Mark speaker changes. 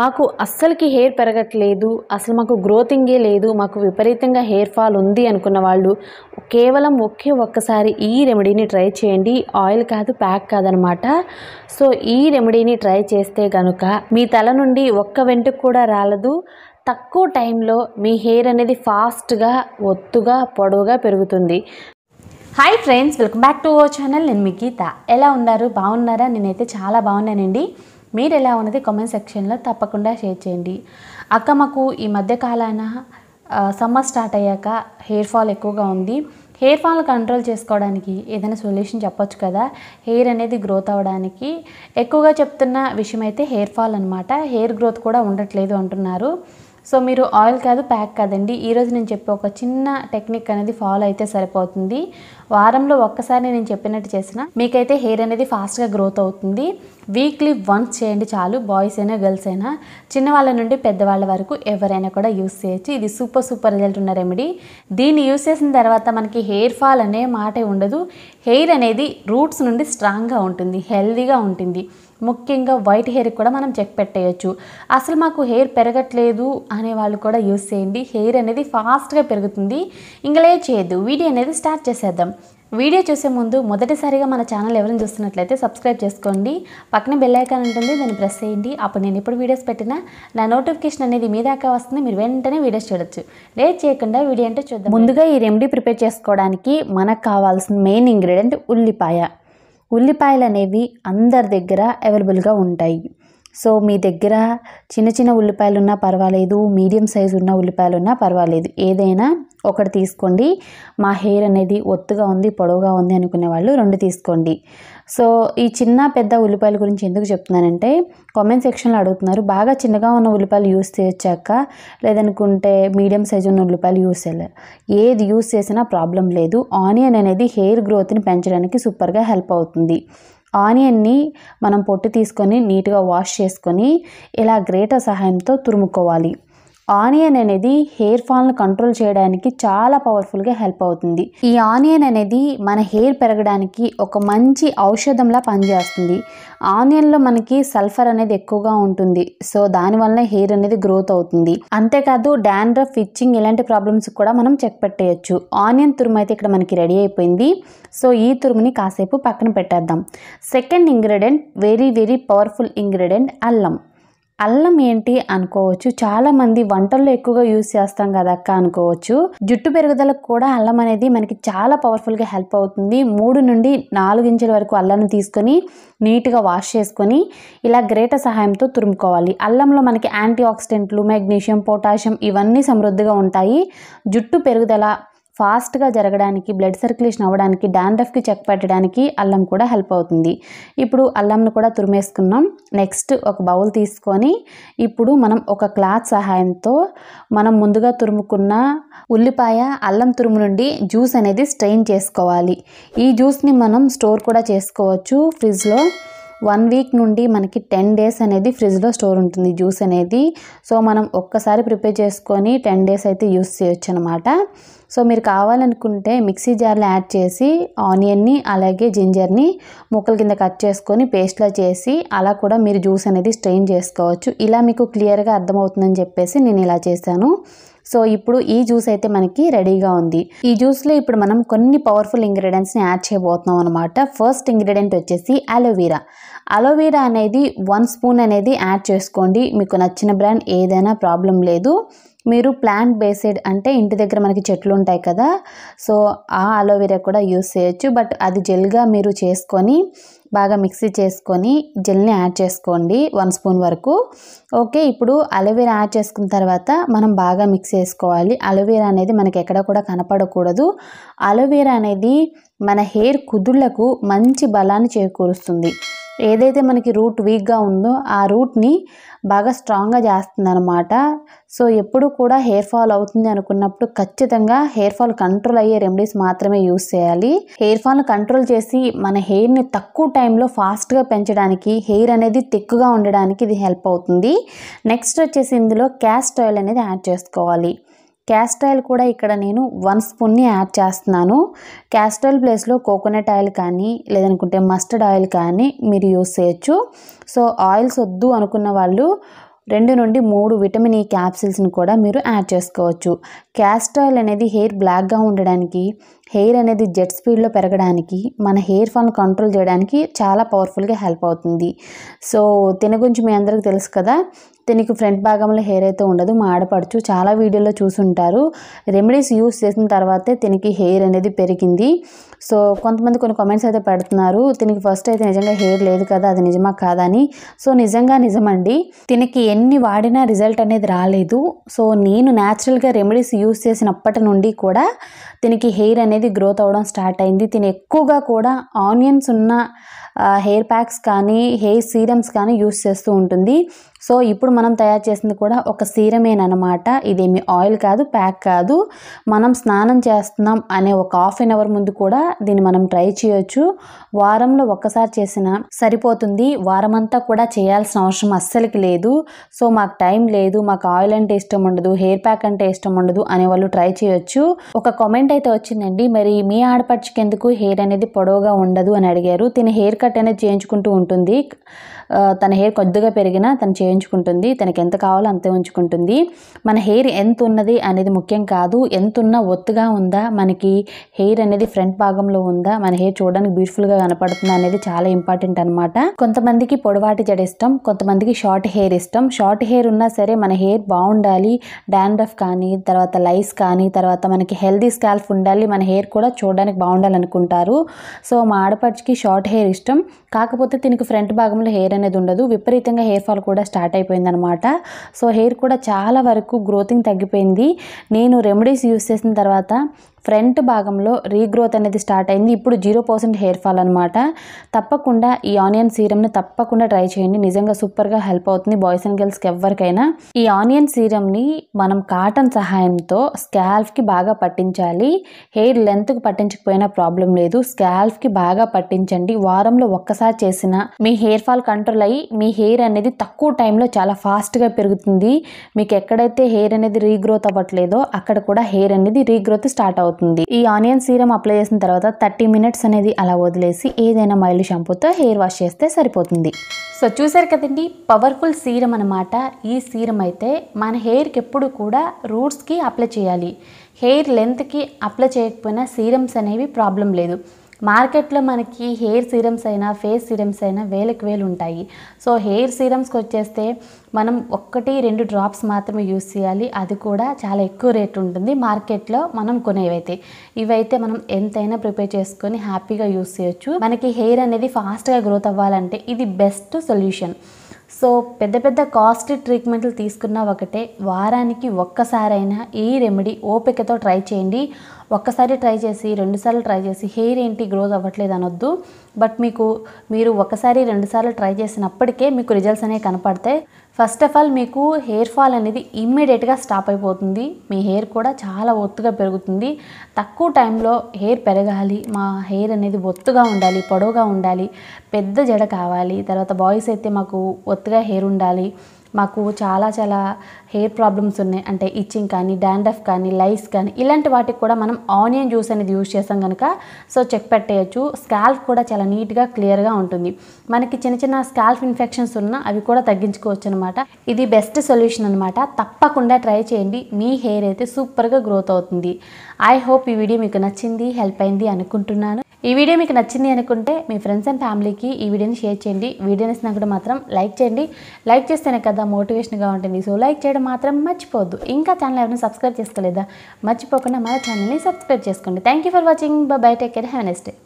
Speaker 1: మాకు అస్సలకి హెయిర్ పెరగట్లేదు అసలు మాకు గ్రోతింగే లేదు మాకు విపరీతంగా హెయిర్ ఫాల్ ఉంది అనుకున్న వాళ్ళు కేవలం ఒకే ఒక్కసారి ఈ రెమెడీని ట్రై చేయండి ఆయిల్ కాదు ప్యాక్ కాదనమాట సో ఈ రెమెడీని ట్రై చేస్తే కనుక మీ తల నుండి ఒక్క వెంటుకు కూడా రాలదు తక్కువ టైంలో మీ హెయిర్ అనేది ఫాస్ట్గా ఒత్తుగా పొడవుగా పెరుగుతుంది hi friends welcome back to our channel నేను మీ గీత ఎలా ఉన్నారు బాగున్నారా నేనైతే చాలా బాగున్నానండి మీరు ఎలా ఉన్నది కామెంట్ సెక్షన్లో తప్పకుండా షేర్ చేయండి అక్క మాకు ఈ మధ్య కాలాన సమ్మర్ స్టార్ట్ అయ్యాక హెయిర్ ఫాల్ ఎక్కువగా ఉంది హెయిర్ ఫాల్ కంట్రోల్ చేసుకోవడానికి ఏదైనా సొల్యూషన్ చెప్పొచ్చు కదా హెయిర్ అనేది గ్రోత్ అవ్వడానికి ఎక్కువగా చెప్తున్న విషయం అయితే హెయిర్ ఫాల్ అనమాట హెయిర్ గ్రోత్ కూడా ఉండట్లేదు అంటున్నారు సో మీరు ఆయిల్ కాదు ప్యాక్ కాదండి ఈరోజు నేను చెప్పే ఒక చిన్న టెక్నిక్ అనేది ఫాలో అయితే సరిపోతుంది వారంలో ఒక్కసారి నేను చెప్పినట్టు చేసిన మీకైతే హెయిర్ అనేది ఫాస్ట్గా గ్రోత్ అవుతుంది వీక్లీ వన్స్ చేయండి చాలు బాయ్స్ అయినా గర్ల్స్ అయినా చిన్నవాళ్ళ నుండి పెద్దవాళ్ళ వరకు ఎవరైనా కూడా యూస్ చేయొచ్చు ఇది సూపర్ సూపర్ రిజల్ట్ ఉన్న రెమెడీ దీన్ని యూస్ చేసిన తర్వాత మనకి హెయిర్ ఫాల్ అనే మాటే ఉండదు హెయిర్ అనేది రూట్స్ నుండి స్ట్రాంగ్గా ఉంటుంది హెల్దీగా ఉంటుంది ముఖ్యంగా వైట్ హెయిర్ కూడా మనం చెక్ పెట్టేయచ్చు అసలు మాకు హెయిర్ పెరగట్లేదు అనే వాళ్ళు కూడా యూస్ చేయండి హెయిర్ అనేది ఫాస్ట్గా పెరుగుతుంది ఇంకలే చేయద్దు వీడియో అనేది స్టార్ట్ చేసేద్దాం వీడియో చూసే ముందు మొదటిసారిగా మన ఛానల్ ఎవరైనా చూస్తున్నట్లయితే సబ్స్క్రైబ్ చేసుకోండి పక్కన బెల్ ఐకాన్ ఉంటుంది దాన్ని ప్రెస్ చేయండి అప్పుడు నేను ఇప్పుడు వీడియోస్ పెట్టినా నా నోటిఫికేషన్ అనేది మీ దాకా వస్తుంది మీరు వెంటనే వీడియోస్ చూడొచ్చు లేట్ చేయకుండా వీడియో అంటే చూద్దాం ముందుగా ఈ రెమెడీ ప్రిపేర్ చేసుకోవడానికి మనకు కావాల్సిన మెయిన్ ఇంగ్రీడియంట్ ఉల్లిపాయ ఉల్లిపాయలు అనేవి అందరి దగ్గర అవైలబుల్గా ఉంటాయి సో మీ దగ్గర చిన్న చిన్న ఉల్లిపాయలు ఉన్నా పర్వాలేదు మీడియం సైజు ఉన్న ఉల్లిపాయలు ఉన్నా పర్వాలేదు ఏదైనా ఒకటి తీసుకోండి మా హెయిర్ అనేది ఒత్తుగా ఉంది పొడవుగా ఉంది అనుకునే వాళ్ళు రెండు తీసుకోండి సో ఈ చిన్న పెద్ద ఉల్లిపాయల గురించి ఎందుకు చెప్తున్నానంటే కామెంట్ సెక్షన్లో అడుగుతున్నారు బాగా చిన్నగా ఉన్న ఉల్లిపాయలు యూస్ చేయొచ్చాక లేదనుకుంటే మీడియం సైజు ఉన్న ఉల్లిపాయలు యూస్ చేయలేరు ఏది యూస్ చేసినా ప్రాబ్లం లేదు ఆనియన్ అనేది హెయిర్ గ్రోత్ని పెంచడానికి సూపర్గా హెల్ప్ అవుతుంది ఆనియన్ని మనం పొట్టు తీసుకొని నీట్గా వాష్ చేసుకొని ఇలా గ్రేటర్ సహాయంతో తురుముకోవాలి ఆనియన్ అనేది హెయిర్ ఫాల్ను కంట్రోల్ చేయడానికి చాలా పవర్ఫుల్గా హెల్ప్ అవుతుంది ఈ ఆనియన్ అనేది మన హెయిర్ పెరగడానికి ఒక మంచి ఔషధంలా పనిచేస్తుంది ఆనియన్లో మనకి సల్ఫర్ అనేది ఎక్కువగా ఉంటుంది సో దానివల్ల హెయిర్ అనేది గ్రోత్ అవుతుంది అంతేకాదు డాండ్రఫ్ ఫిచ్చింగ్ ఇలాంటి ప్రాబ్లమ్స్ కూడా మనం చెక్ పెట్టేయచ్చు ఆనియన్ తురుము అయితే ఇక్కడ మనకి రెడీ అయిపోయింది సో ఈ తురుముని కాసేపు పక్కన పెట్టేద్దాం second ingredient very very powerful ingredient అల్లం అల్లం ఏంటి అనుకోవచ్చు చాలా మంది వంటల్లో ఎక్కువగా యూజ్ చేస్తాం కదా అక్క అనుకోవచ్చు జుట్టు పెరుగుదలకు కూడా అల్లం అనేది మనకి చాలా పవర్ఫుల్గా హెల్ప్ అవుతుంది మూడు నుండి నాలుగు ఇంచుల వరకు అల్లం తీసుకొని నీట్గా వాష్ చేసుకొని ఇలా గ్రేట సహాయంతో తురుముకోవాలి అల్లంలో మనకి యాంటీ ఆక్సిడెంట్లు మెగ్నీషియం పొటాషియం ఇవన్నీ సమృద్ధిగా ఉంటాయి జుట్టు పెరుగుదల ఫాస్ట్గా జరగడానికి బ్లడ్ సర్క్యులేషన్ అవ్వడానికి డాండ్రఫ్కి చెక్ పెట్టడానికి అల్లం కూడా హెల్ప్ అవుతుంది ఇప్పుడు అల్లంను కూడా తురిమేసుకున్నాం నెక్స్ట్ ఒక బౌల్ తీసుకొని ఇప్పుడు మనం ఒక క్లాత్ సహాయంతో మనం ముందుగా తురుముకున్న ఉల్లిపాయ అల్లం తురుము నుండి జ్యూస్ అనేది స్ట్రెయిన్ చేసుకోవాలి ఈ జ్యూస్ని మనం స్టోర్ కూడా చేసుకోవచ్చు ఫ్రిడ్జ్లో వన్ వీక్ నుండి మనకి టెన్ డేస్ అనేది ఫ్రిడ్జ్లో స్టోర్ ఉంటుంది జ్యూస్ అనేది సో మనం ఒక్కసారి ప్రిపేర్ చేసుకొని టెన్ డేస్ అయితే యూస్ చేయొచ్చు అనమాట సో మీరు కావాలనుకుంటే మిక్సీ జార్లో యాడ్ చేసి ఆనియన్ని అలాగే జింజర్ని ముక్కల కింద కట్ చేసుకొని పేస్ట్లా చేసి అలా కూడా మీరు జ్యూస్ అనేది స్ట్రెయిన్ చేసుకోవచ్చు ఇలా మీకు క్లియర్గా అర్థమవుతుందని చెప్పేసి నేను ఇలా చేశాను సో ఇప్పుడు ఈ జ్యూస్ అయితే మనకి రెడీగా ఉంది ఈ జ్యూస్లో ఇప్పుడు మనం కొన్ని పవర్ఫుల్ ని యాడ్ చేయబోతున్నాం అనమాట ఫస్ట్ ఇంగ్రీడియంట్ వచ్చేసి అలోవీరా అలోవీరా అనేది వన్ స్పూన్ అనేది యాడ్ చేసుకోండి మీకు నచ్చిన బ్రాండ్ ఏదైనా ప్రాబ్లం లేదు మీరు ప్లాంట్ బేస్డ్ అంటే ఇంటి దగ్గర మనకి చెట్లు ఉంటాయి కదా సో ఆ అలోవెరా కూడా యూస్ చేయొచ్చు బట్ అది జెల్గా మీరు చేసుకొని బాగా మిక్సీ చేసుకొని జెల్ని యాడ్ చేసుకోండి వన్ స్పూన్ వరకు ఓకే ఇప్పుడు అలోవెరా యాడ్ చేసుకున్న తర్వాత మనం బాగా మిక్స్ చేసుకోవాలి అలోవెరా అనేది మనకి ఎక్కడ కూడా కనపడకూడదు అలోవెరా అనేది మన హెయిర్ కుదుళ్లకు మంచి బలాన్ని చేకూరుస్తుంది ఏదైతే మనకి రూట్ వీక్గా ఉందో ఆ రూట్ని బాగా స్ట్రాంగ్గా చేస్తుంది అనమాట సో ఎప్పుడు కూడా హెయిర్ ఫాల్ అవుతుంది అనుకున్నప్పుడు ఖచ్చితంగా హెయిర్ ఫాల్ కంట్రోల్ అయ్యే రెమెడీస్ మాత్రమే యూస్ చేయాలి హెయిర్ ఫాల్ కంట్రోల్ చేసి మన హెయిర్ని తక్కువ టైంలో ఫాస్ట్గా పెంచడానికి హెయిర్ అనేది తిక్కుగా ఉండడానికి ఇది హెల్ప్ అవుతుంది నెక్స్ట్ వచ్చేసి ఇందులో క్యాస్ట్ ఆయిల్ అనేది యాడ్ చేసుకోవాలి క్యాస్ట్ ఆయిల్ కూడా ఇక్కడ నేను వన్ స్పూన్ని యాడ్ చేస్తున్నాను క్యాస్ట్ ఆయిల్ ప్లేస్లో కోకోనట్ ఆయిల్ కానీ లేదనుకుంటే మస్టర్డ్ ఆయిల్ కానీ మీరు యూస్ చేయొచ్చు సో ఆయిల్స్ వద్దు అనుకున్న వాళ్ళు రెండు నుండి మూడు విటమిన్ ఈ క్యాప్సిల్స్ని కూడా మీరు యాడ్ చేసుకోవచ్చు క్యాస్ట్ ఆయిల్ అనేది హెయిర్ బ్లాక్గా ఉండడానికి హెయిర్ అనేది జెట్ స్పీడ్లో పెరగడానికి మన హెయిర్ ఫాల్ కంట్రోల్ చేయడానికి చాలా పవర్ఫుల్గా హెల్ప్ అవుతుంది సో తిన గురించి మీ అందరికీ తెలుసు కదా నీకు ఫ్రంట్ భాగంలో హెయిర్ అయితే ఉండదు మాడపడచ్చు చాలా వీడియోలో చూసుంటారు రెమెడీస్ యూస్ చేసిన తర్వాతే తినికి హెయిర్ అనేది పెరిగింది సో కొంతమంది కొన్ని కామెంట్స్ అయితే పెడుతున్నారు తినికి ఫస్ట్ అయితే నిజంగా హెయిర్ లేదు కదా అది నిజమా కాదా అని సో నిజంగా నిజమండి తినకి ఎన్ని వాడినా రిజల్ట్ అనేది రాలేదు సో నేను న్యాచురల్గా రెమెడీస్ యూస్ చేసినప్పటి నుండి కూడా తినికి హెయిర్ అనేది గ్రోత్ అవ్వడం స్టార్ట్ అయింది తిని ఎక్కువగా కూడా ఆనియన్స్ ఉన్న హెయిర్ ప్యాక్స్ కానీ హెయిర్ సీరమ్స్ కానీ యూస్ చేస్తూ ఉంటుంది సో ఇప్పుడు మనం తయారు చేసింది కూడా ఒక సీరమేనమాట ఇదేమి ఆయిల్ కాదు ప్యాక్ కాదు మనం స్నానం చేస్తున్నాం అనే ఒక హాఫ్ అన్ అవర్ ముందు కూడా దీన్ని మనం ట్రై చేయొచ్చు వారంలో ఒక్కసారి చేసిన సరిపోతుంది వారమంతా కూడా చేయాల్సిన అవసరం అస్సలకి లేదు సో మాకు టైం లేదు మాకు ఆయిల్ అంటే ఇష్టం ఉండదు హెయిర్ ప్యాక్ అంటే ఇష్టం ఉండదు అనే వాళ్ళు ట్రై చేయొచ్చు ఒక కామెంట్ అయితే వచ్చిందండి మరి మీ ఆడపడుచుకెందుకు హెయిర్ అనేది పొడవుగా ఉండదు అని అడిగారు తిన హెయిర్ కట్ అనేది చేయించుకుంటూ ఉంటుంది తన హెయిర్ కొద్దిగా పెరిగినా తను చే వేయించుకుంటుంది తనకి ఎంత కావాలో అంతే ఉంచుకుంటుంది మన హెయిర్ ఎంత ఉన్నది అనేది ముఖ్యం కాదు ఎంత ఉన్నా ఒత్తుగా ఉందా మనకి హెయిర్ అనేది ఫ్రంట్ భాగంలో ఉందా మన హెయిర్ చూడడానికి బ్యూటిఫుల్గా కనపడుతుందా అనేది చాలా ఇంపార్టెంట్ అనమాట కొంతమందికి పొడవాటి జడ ఇష్టం కొంతమందికి షార్ట్ హెయిర్ ఇష్టం షార్ట్ హెయిర్ ఉన్నా సరే మన హెయిర్ బాగుండాలి డాండ్రఫ్ కానీ తర్వాత లైస్ కానీ తర్వాత మనకి హెల్దీ స్కాల్ఫ్ ఉండాలి మన హెయిర్ కూడా చూడడానికి బాగుండాలనుకుంటారు సో మా ఆడపడికి షార్ట్ హెయిర్ ఇష్టం కాకపోతే దీనికి ఫ్రంట్ భాగంలో హెయిర్ అనేది ఉండదు విపరీతంగా హెయిర్ ఫాల్ కూడా స్టార్ట్ స్టార్ట్ అయిపోయిందనమాట సో హెయిర్ కూడా చాలా వరకు గ్రోతింగ్ తగ్గిపోయింది నేను రెమెడీస్ యూస్ చేసిన తర్వాత ఫ్రంట్ భాగంలో రీగ్రోత్ అనేది స్టార్ట్ అయింది ఇప్పుడు జీరో పర్సెంట్ హెయిర్ ఫాల్ అనమాట తప్పకుండా ఈ ఆనియన్ సీరమ్ని తప్పకుండా ట్రై చేయండి నిజంగా సూపర్గా హెల్ప్ అవుతుంది బాయ్స్ అండ్ గర్ల్స్కి ఎవరికైనా ఈ ఆనియన్ సీరమ్ని మనం కాటన్ సహాయంతో స్కాల్ఫ్కి బాగా పట్టించాలి హెయిర్ లెంత్కి పట్టించకపోయినా ప్రాబ్లం లేదు స్కాల్ఫ్కి బాగా పట్టించండి వారంలో ఒక్కసారి చేసిన మీ హెయిర్ ఫాల్ కంట్రోల్ అయ్యి మీ హెయిర్ అనేది తక్కువ టైంలో చాలా ఫాస్ట్గా పెరుగుతుంది మీకు ఎక్కడైతే హెయిర్ అనేది రీగ్రోత్ అవ్వట్లేదో అక్కడ కూడా హెయిర్ అనేది రీగ్రోత్ స్టార్ట్ అవుతుంది అవుతుంది ఈ ఆనియన్ సీరం అప్లై చేసిన తర్వాత థర్టీ మినిట్స్ అనేది అలా వదిలేసి ఏదైనా మైల్డ్ షాంపూతో హెయిర్ వాష్ చేస్తే సరిపోతుంది సో చూసారు కదండి పవర్ఫుల్ సీరం అనమాట ఈ సీరం అయితే మన హెయిర్కి ఎప్పుడు కూడా రూట్స్కి అప్లై చేయాలి హెయిర్ లెంత్కి అప్లై చేయకపోయినా సీరమ్స్ అనేవి ప్రాబ్లం లేదు మార్కెట్లో మనకి హెయిర్ సీరమ్స్ అయినా ఫేస్ సిరమ్స్ అయినా వేలకు వేలు ఉంటాయి సో హెయిర్ సిరమ్స్కి వచ్చేస్తే మనం ఒక్కటి రెండు డ్రాప్స్ మాత్రమే యూస్ చేయాలి అది కూడా చాలా ఎక్కువ రేట్ ఉంటుంది మార్కెట్లో మనం కొనేవైతే ఇవైతే మనం ఎంతైనా ప్రిపేర్ చేసుకొని హ్యాపీగా యూస్ చేయొచ్చు మనకి హెయిర్ అనేది ఫాస్ట్గా గ్రోత్ అవ్వాలంటే ఇది బెస్ట్ సొల్యూషన్ సో పెద్ద పెద్ద కాస్ట్లీ ట్రీట్మెంట్లు తీసుకున్న ఒకటే వారానికి ఒక్కసారైనా ఈ రెమెడీ ఓపికతో ట్రై చేయండి ఒక్కసారి ట్రై చేసి రెండుసార్లు ట్రై చేసి హెయిర్ ఏంటి గ్రోత్ అవ్వట్లేదు అనొద్దు బట్ మీకు మీరు ఒకసారి రెండుసార్లు ట్రై చేసినప్పటికే మీకు రిజల్ట్స్ అనేవి కనపడతాయి ఫస్ట్ ఆఫ్ ఆల్ మీకు హెయిర్ ఫాల్ అనేది ఇమ్మీడియట్గా స్టాప్ అయిపోతుంది మీ హెయిర్ కూడా చాలా ఒత్తుగా పెరుగుతుంది తక్కువ టైంలో హెయిర్ పెరగాలి మా హెయిర్ అనేది ఒత్తుగా ఉండాలి పొడవుగా ఉండాలి పెద్ద జడ కావాలి తర్వాత బాయ్స్ అయితే మాకు ఒత్తుగా హెయిర్ ఉండాలి మాకు చాలా చాలా హెయిర్ ప్రాబ్లమ్స్ ఉన్నాయి అంటే ఇచ్చింగ్ కానీ డాండ్రఫ్ కానీ లైస్ కానీ ఇలాంటి వాటికి కూడా మనం ఆనియన్ జ్యూస్ అనేది యూజ్ చేస్తాం కనుక సో చెక్ పెట్టేయచ్చు స్కాల్ఫ్ కూడా చాలా నీట్గా క్లియర్గా ఉంటుంది మనకి చిన్న చిన్న స్కాల్ఫ్ ఇన్ఫెక్షన్స్ ఉన్నా అవి కూడా తగ్గించుకోవచ్చు అనమాట ఇది బెస్ట్ సొల్యూషన్ అనమాట తప్పకుండా ట్రై చేయండి మీ హెయిర్ అయితే సూపర్గా గ్రోత్ అవుతుంది ఐ హోప్ ఈ వీడియో మీకు నచ్చింది హెల్ప్ అయింది అనుకుంటున్నాను ఈ వీడియో మీకు నచ్చింది అనుకుంటే మీ ఫ్రెండ్స్ అండ్ ఫ్యామిలీకి ఈ వీడియోని షేర్ చేయండి వీడియో నచ్చినప్పుడు మాత్రం లైక్ చేయండి లైక్ చేస్తేనే కదా మోటివేషన్గా ఉంటుంది సో లైక్ చేయడం మాత్రం మర్చిపోద్దు ఇంకా ఛానల్ ఎవరైనా సబ్స్క్రైబ్ చేసుకోలేదా మర్చిపోకుండా మన ఛానల్ని సబ్స్క్రైబ్ చేసుకోండి thank for watching bye take care have nice day